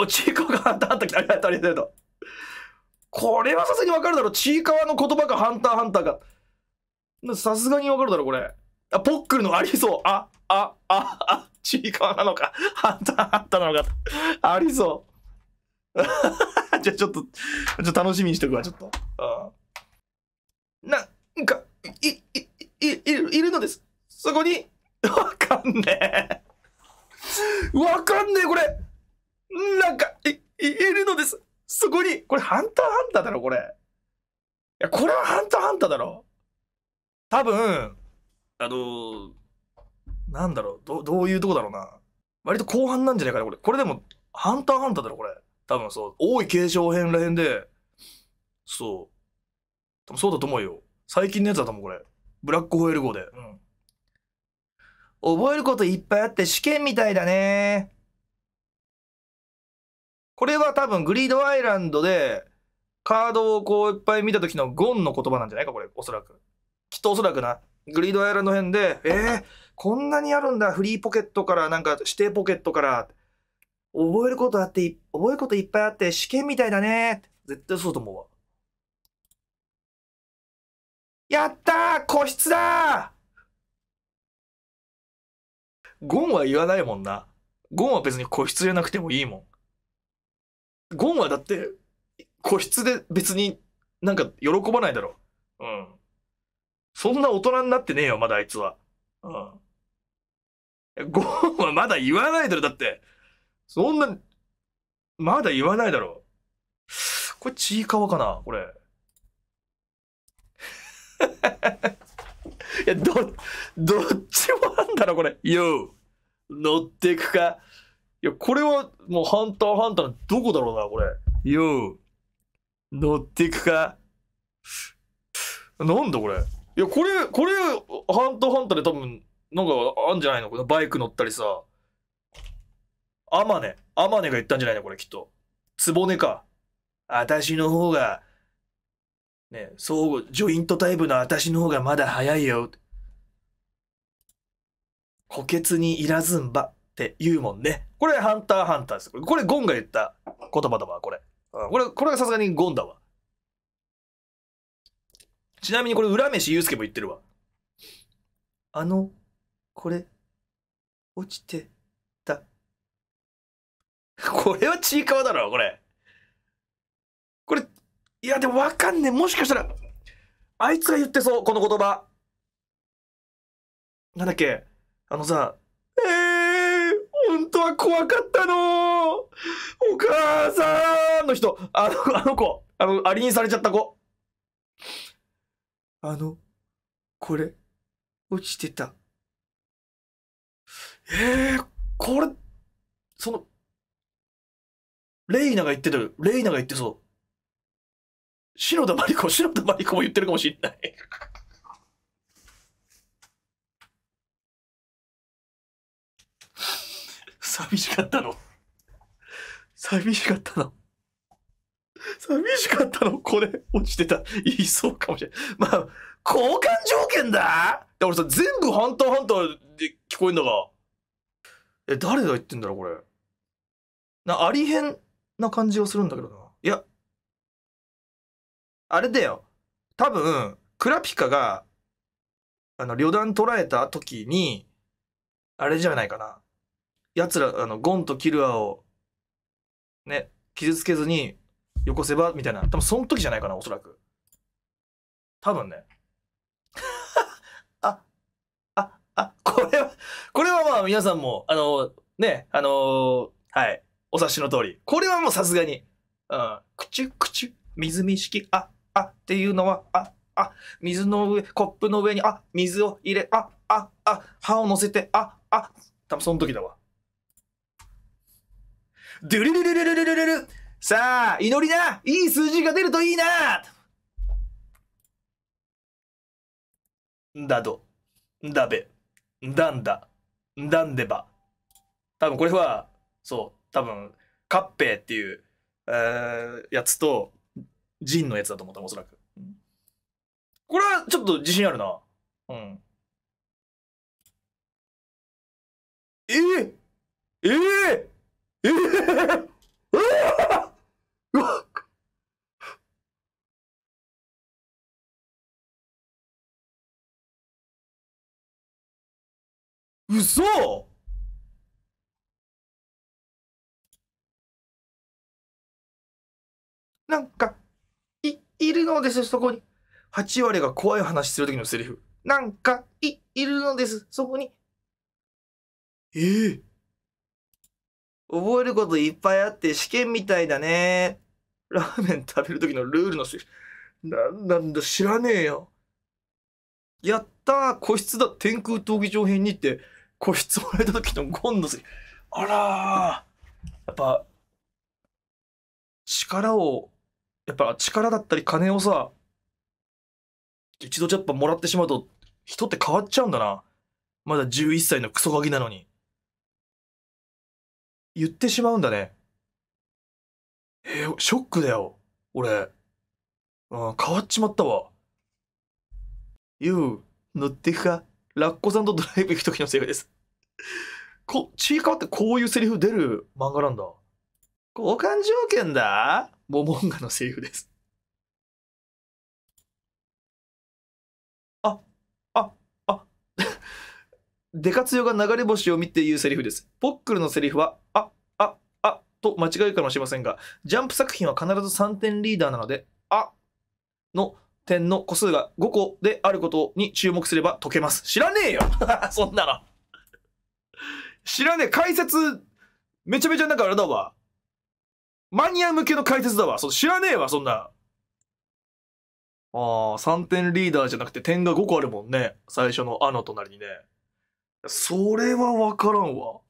お、ちいかわがハンターハンター来た。ありがとう、ありがとう。これはさすがにわかるだろ。ちいかわの言葉か、ハンターハンターか。さすがにわかるだろ、これ。あ、ポックルのありそう。あ、あ、あ、あ、ちいかわなのか。ハンターハンターなのか。ありそう。じゃあちょっと、ちょっと楽しみにしおくわ、ちょっと。あなんか、い、い、い、いる、いるのです。そこに、わかんねえ。わかんねえ、これ。なんか、い、言えるのです。そこに、これハンターハンターだろ、これ。いや、これはハンターハンターだろ。多分、あのー、なんだろう、ど、どういうとこだろうな。割と後半なんじゃないかな、これ。これでも、ハンターハンターだろ、これ。多分そう、多い継承編らへんで、そう。多分そうだと思うよ。最近のやつだと思う、これ。ブラックホエール号で。うん。覚えることいっぱいあって試験みたいだね。これは多分グリードアイランドでカードをこういっぱい見た時のゴンの言葉なんじゃないかこれおそらくきっとおそらくなグリードアイランド編でえー、こんなにあるんだフリーポケットからなんか指定ポケットから覚えることあって覚えることいっぱいあって試験みたいだね絶対そうと思うわやったー個室だゴンは言わないもんな。ゴンは別に個室じゃなくてもいいもん。ゴンはだって、個室で別になんか喜ばないだろう。うん。そんな大人になってねえよ、まだあいつは。うん。ゴンはまだ言わないだろ、だって。そんな、まだ言わないだろう。これ、ちいかわかな、これ。いや、ど、どっちもあんだろ、これ。よう。乗ってくか。いや、これはもうハンターハンターのどこだろうな、これ。よう。乗っていくか。なんだこれ。いや、これ、これ、ハンターハンターで多分、なんかあんじゃないのこのバイク乗ったりさ。アマネ。アマネが言ったんじゃないのこれ、きっと。ツボネか。私の方が、ね、そう、ジョイントタイプの私の方がまだ早いよ。補欠にいらずんば。って言うもんね。これ、ハンターハンターです。これ、ゴンが言った言葉だわ、これ。これ、これがさすがにゴンだわ。ちなみにこれ、裏飯祐介も言ってるわ。あの、これ、落ちてた。これはちいかわだろ、これ。これ、いや、でもわかんねえ。もしかしたら、あいつが言ってそう、この言葉。なんだっけ、あのさ、当は怖かったのお母さんの人あの、あの子あの、アリにされちゃった子あの、これ、落ちてた。えー、これ、その、レイナが言ってたよ。レイナが言ってそう。篠田真理子、篠田真理子も言ってるかもしんない。寂しかったの。寂しかったの。寂しかったのこれ、落ちてた。言いそうかもしれない。まあ、交換条件だか俺さ、全部ハンターハンターで聞こえんだが。え、誰が言ってんだろう、これ。な、ありへんな感じがするんだけどな。いや、あれだよ。多分、クラピカが、あの、旅団捕らえた時に、あれじゃないかな。奴ら、あの、ゴンとキルアを、ね、傷つけずに、よこせば、みたいな。多分その時じゃないかな、おそらく。多分ね。あ、あ、あ、これは、これはまあ皆さんも、あの、ね、あのはい、お察しの通り。これはもうさすがに、うん、くちゅくちゅ、水みき、あ、あっていうのは、あ、あ、水の上、コップの上に、あ、水を入れ、あ、あ、あ、歯を乗せて、あ、あ、多分その時だわ。ドゥルルルルルルルルルさあ、祈りな、いい数字が出るといいなだど、だべ、だんだ、だんでば。多分これは、そう、多分、カッペっていう、えー、やつと、ジンのやつだと思ったおそらく。これはちょっと自信あるな。うん。えー、ええーええー、えうわ嘘なんか、い、いるのです、そこに。8割が怖い話する時のセリフ。なんか、い、いるのです、そこに。ええー覚えることいっぱいあって試験みたいだね。ラーメン食べる時のルールのせ、なんなんだ知らねえよ。やったー個室だ天空闘技場編にって個室もらえたきのゴンのせ、あらーやっぱ、力を、やっぱ力だったり金をさ、一度やっぱもらってしまうと人って変わっちゃうんだな。まだ11歳のクソガキなのに。言ってしまうんだね。えー、ショックだよ。俺。うん、変わっちまったわ。You 乗っていくかラッコさんとドライブ行く時のセリフです。こ、ちいかわってこういうセリフ出る漫画なんだ。交換条件だモモンガのセリフです。デカツヨが流れ星を見て言うセリフです。ポックルのセリフは、あ、あ、あと間違えるかもしれませんが、ジャンプ作品は必ず3点リーダーなので、あの点の個数が5個であることに注目すれば解けます。知らねえよ そんなの知らねえ。解説、めちゃめちゃなんかあれだわ。マニア向けの解説だわ。そ知らねえわ、そんな。ああ、3点リーダーじゃなくて点が5個あるもんね。最初のあの隣にね。それは分からんわ。